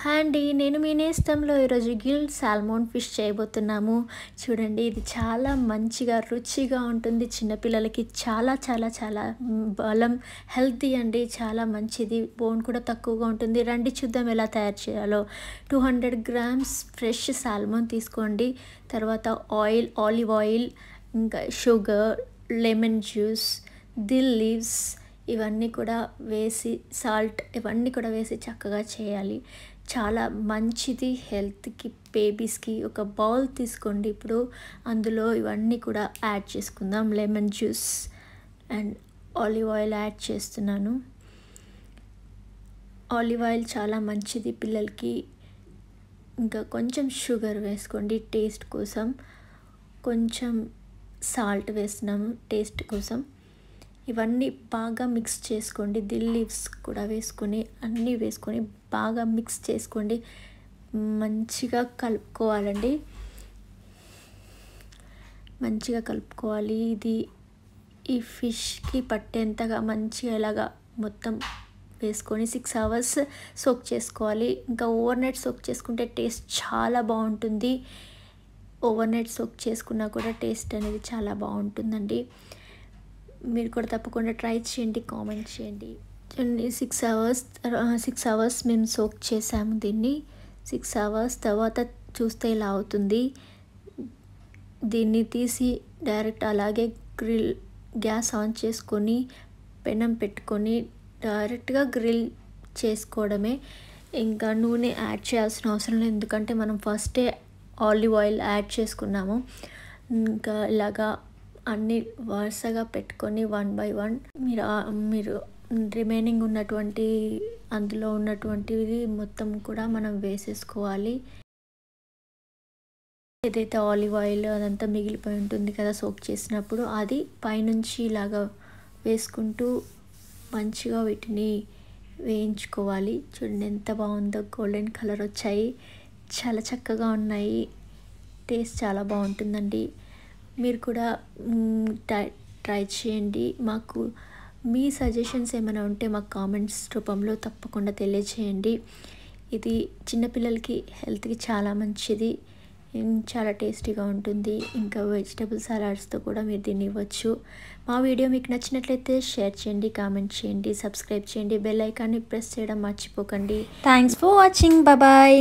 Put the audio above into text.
hi అండి నేను మీ నేస్తంలో ఈరోజు గిల్డ్ సాల్మోన్ ఫిష్ చేయబోతున్నాము చూడండి ఇది చాలా మంచిగా రుచిగా ఉంటుంది చిన్నపిల్లలకి చాలా చాలా చాలా బలం హెల్తీ అండి చాలా మంచిది బోన్ కూడా తక్కువగా ఉంటుంది రండి చూద్దాం ఎలా తయారు చేయాలో two hundred grams fresh salmon తీసుకోండి తర్వాత ఆయిల్ ఆలివ్ ఆయిల్ ఇంకా sugar lemon juice dill leaves ఇవన్నీ కూడా వేసి సాల్ట్ ఇవన్నీ కూడా వేసి చక్కగా చేయాలి చాలా మంచిది హెల్త్కి బేబీస్కి ఒక బౌల్ తీసుకోండి ఇప్పుడు అందులో ఇవన్నీ కూడా యాడ్ చేసుకుందాం lemon juice and olive oil add చేస్తున్నాను ఆలివ్ ఆయిల్ చాలా మంచిది పిల్లలకి ఇంకా కొంచెం షుగర్ వేసుకోండి టేస్ట్ కోసం కొంచెం సాల్ట్ వేస్తున్నాము టేస్ట్ కోసం ఇవన్నీ బాగా మిక్స్ చేసుకోండి దిల్ లీవ్స్ కూడా వేసుకొని అన్నీ వేసుకొని బాగా మిక్స్ చేసుకోండి మంచిగా కలుపుకోవాలండి మంచిగా కలుపుకోవాలి ఇది ఈ ఫిష్కి పట్టేంతగా మంచిగా ఇలాగా మొత్తం వేసుకొని సిక్స్ అవర్స్ సోక్ చేసుకోవాలి ఇంకా ఓవర్ నైట్ సోక్ చేసుకుంటే టేస్ట్ చాలా బాగుంటుంది ఓవర్ నైట్ సోక్ చేసుకున్నా కూడా టేస్ట్ అనేది చాలా బాగుంటుందండి మీరు కూడా తప్పకుండా ట్రై చేయండి కామెంట్ చేయండి సిక్స్ అవర్స్ సిక్స్ అవర్స్ మేము సోక్ చేసాము దీన్ని సిక్స్ అవర్స్ తర్వాత చూస్తే ఇలా అవుతుంది దీన్ని తీసి డైరెక్ట్ అలాగే గ్రిల్ గ్యాస్ ఆన్ చేసుకొని పెనం పెట్టుకొని డైరెక్ట్గా గ్రిల్ చేసుకోవడమే ఇంకా నూనె యాడ్ చేయాల్సిన అవసరం లేదు ఎందుకంటే మనం ఫస్టే ఆలివ్ ఆయిల్ యాడ్ చేసుకున్నాము ఇంకా ఇలాగా అన్ని వరుసగా పెట్టుకొని వన్ బై వన్ మీరు మీరు రిమైనింగ్ ఉన్నటువంటి అందులో ఉన్నటువంటివి మొత్తం కూడా మనం వేసేసుకోవాలి ఏదైతే ఆలివ్ ఆయిల్ అదంతా మిగిలిపోయి ఉంటుంది కదా సోక్ చేసినప్పుడు అది పైనుంచి ఇలాగా వేసుకుంటూ మంచిగా వీటిని వేయించుకోవాలి చూడండి ఎంత బాగుందో గోల్డెన్ కలర్ వచ్చాయి చాలా చక్కగా ఉన్నాయి టేస్ట్ చాలా బాగుంటుందండి మీరు కూడా ట్రై చేయండి మాకు మీ సజెషన్స్ ఏమైనా ఉంటే మాకు కామెంట్స్ రూపంలో తప్పకుండా తెలియచేయండి ఇది చిన్నపిల్లలకి హెల్త్కి చాలా మంచిది చాలా టేస్టీగా ఉంటుంది ఇంకా వెజిటబుల్ సలాడ్స్తో కూడా మీరు దీన్ని ఇవ్వచ్చు మా వీడియో మీకు నచ్చినట్లయితే షేర్ చేయండి కామెంట్ చేయండి సబ్స్క్రైబ్ చేయండి బెల్ ఐకాన్ని ప్రెస్ చేయడం మర్చిపోకండి థ్యాంక్స్ ఫర్ వాచింగ్ బాబాయ్